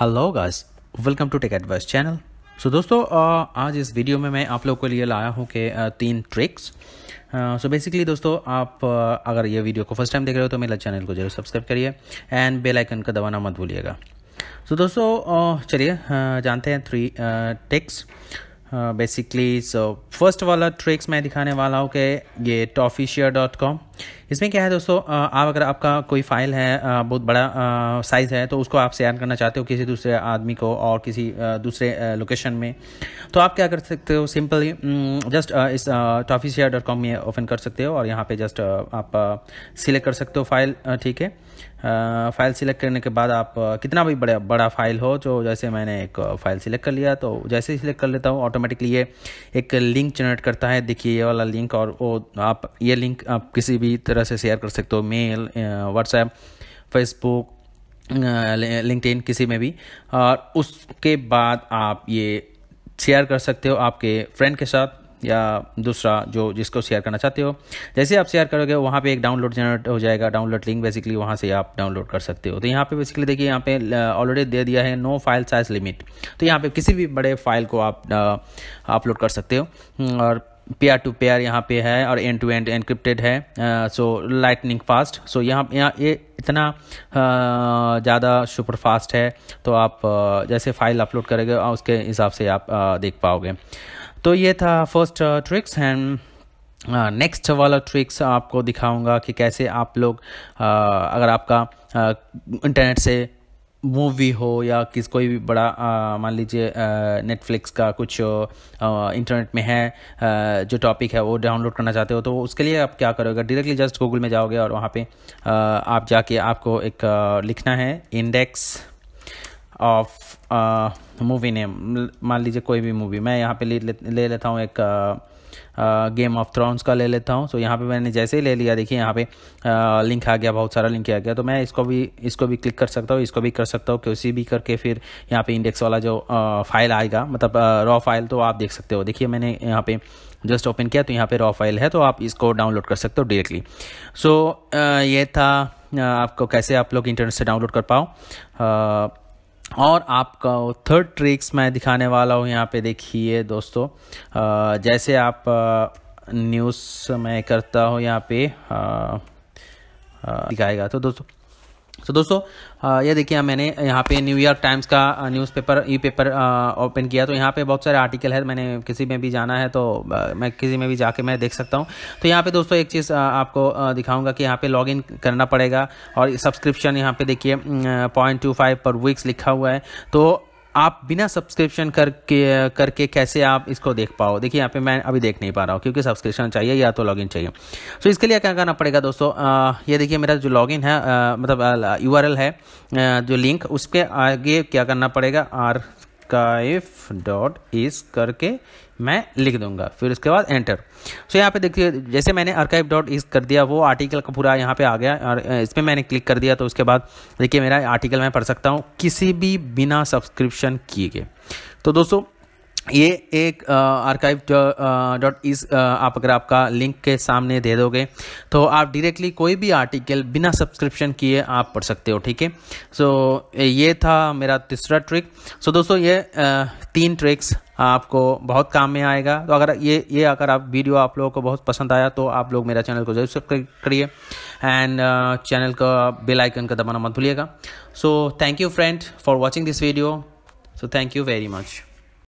hello guys welcome to tech advice channel so दोस्तों आज इस वीडियो में मैं आप लोग के लिए लाया हूँ कि तीन ट्रिक्स सो बेसिकली दोस्तों आप अगर ये वीडियो को फर्स्ट टाइम देख रहे हो तो मेरे चैनल को जरूर सब्सक्राइब करिए एंड बेल आइकन का दबाना मत भूलिएगा सो so, दोस्तों चलिए जानते हैं three tricks basically so first वाला ट्रिक्स मैं दिखाने वाला हूँ कि ये टॉफिशियर डॉट कॉम इसमें क्या है दोस्तों आप अगर आपका कोई फाइल है बहुत बड़ा साइज़ है तो उसको आप शेयर करना चाहते हो किसी दूसरे आदमी को और किसी दूसरे लोकेशन में तो आप क्या कर सकते हो सिंपली जस्ट इस टॉफी शेयर डॉट कॉम में ओपन कर सकते हो और यहाँ पे जस्ट आप सिलेक्ट कर सकते हो फाइल ठीक है फाइल सिलेक्ट करने के बाद आप कितना भी बड़ा बड़ा फाइल हो जो जैसे मैंने एक फ़ाइल सिलेक्ट कर लिया तो जैसे ही सिलेक्ट कर लेता हूँ ऑटोमेटिकली ये एक लिंक जनरेट करता है देखिए ये वाला लिंक और वो आप ये लिंक आप किसी भी भी तरह से शेयर कर सकते हो मेल व्हाट्सएप फेसबुक लिंकड किसी में भी और उसके बाद आप ये शेयर कर सकते हो आपके फ्रेंड के साथ या दूसरा जो जिसको शेयर करना चाहते हो जैसे आप शेयर करोगे वहाँ पे एक डाउनलोड जनरेट हो जाएगा डाउनलोड लिंक बेसिकली वहाँ से आप डाउनलोड कर सकते हो तो यहाँ पे बेसिकली देखिए यहाँ पे ऑलरेडी दे दिया है नो फाइल साइज लिमिट तो यहाँ पे किसी भी बड़े फाइल को आप अपलोड कर सकते हो और पेयर टू पेयर यहाँ पे है और एंड टू एंड एनक्रिप्टेड है सो लाइटनिंग फास्ट सो यहाँ यहाँ ये इतना uh, ज़्यादा सुपर फास्ट है तो आप uh, जैसे फाइल अपलोड करेंगे उसके हिसाब से आप uh, देख पाओगे तो ये था फर्स्ट ट्रिक्स एंड नेक्स्ट वाला ट्रिक्स आपको दिखाऊंगा कि कैसे आप लोग uh, अगर आपका इंटरनेट uh, से मूवी हो या किस कोई भी बड़ा मान लीजिए नेटफ्लिक्स का कुछ इंटरनेट में है जो टॉपिक है वो डाउनलोड करना चाहते हो तो उसके लिए आप क्या करोगे डायरेक्टली जस्ट गूगल में जाओगे और वहाँ पे आप जाके आपको एक लिखना है इंडेक्स ऑफ मूवी नेम मान लीजिए कोई भी मूवी मैं यहाँ पे ले ले लेता हूँ एक गेम ऑफ थ्रोन्स का ले लेता हूँ तो यहाँ पे मैंने जैसे ही ले लिया देखिए यहाँ पे आ, लिंक आ गया बहुत सारा लिंक आ गया तो मैं इसको भी इसको भी क्लिक कर सकता हूँ इसको भी कर सकता हूँ किसी भी करके फिर यहाँ पे इंडेक्स वाला जो आ, फाइल आएगा मतलब रॉ फाइल तो आप देख सकते हो देखिए मैंने यहाँ पे जस्ट ओपन किया तो यहाँ पे रॉ फाइल है तो आप इसको डाउनलोड कर सकते हो डायरेक्टली सो ये था आपको कैसे आप लोग इंटरनेट से डाउनलोड कर पाओ और आपका थर्ड ट्रिक्स मैं दिखाने वाला हूँ यहाँ पे देखिए दोस्तों जैसे आप न्यूज़ मैं करता हूँ यहाँ पे दिखाएगा तो दोस्तों तो दोस्तों ये देखिए मैंने यहाँ पे न्यूयॉर्क टाइम्स का न्यूज़पेपर ई पेपर ओपन किया तो यहाँ पे बहुत सारे आर्टिकल है मैंने किसी में भी जाना है तो मैं किसी में भी जाके मैं देख सकता हूँ तो यहाँ पे दोस्तों एक चीज़ आपको दिखाऊंगा कि यहाँ पे लॉग इन करना पड़ेगा और सब्सक्रिप्शन यहाँ पे देखिए point two five per weeks लिखा हुआ है तो आप बिना सब्सक्रिप्शन करके करके कैसे आप इसको देख पाओ देखिए यहाँ पे मैं अभी देख नहीं पा रहा हूँ क्योंकि सब्सक्रिप्शन चाहिए या तो लॉगिन चाहिए सो so, इसके लिए क्या करना पड़ेगा दोस्तों ये देखिए मेरा जो लॉगिन है आ, मतलब यू है आ, जो लिंक उसके आगे क्या करना पड़ेगा आर स्काइफ डॉट इस करके मैं लिख दूंगा फिर उसके बाद एंटर सो so, यहाँ पे देखिए जैसे मैंने अर्काइव डॉट इस कर दिया वो आर्टिकल का पूरा यहाँ पे आ गया और इस पर मैंने क्लिक कर दिया तो उसके बाद देखिए मेरा आर्टिकल मैं पढ़ सकता हूँ किसी भी बिना सब्सक्रिप्शन किए गए तो दोस्तों ये एक आर्काइव डॉट इस आप अगर आपका लिंक के सामने दे दोगे तो आप डायरेक्टली कोई भी आर्टिकल बिना सब्सक्रिप्शन किए आप पढ़ सकते हो ठीक है सो ये था मेरा तीसरा ट्रिक सो दोस्तों ये आ, तीन ट्रिक्स आपको बहुत काम में आएगा तो अगर ये ये अगर आप वीडियो आप लोगों को बहुत पसंद आया तो आप लोग मेरा चैनल को जरूर सब्सक्राइब करिए एंड चैनल का बेल आइकन का दबाना मत भूलिएगा so thank you friend for watching this video so thank you very much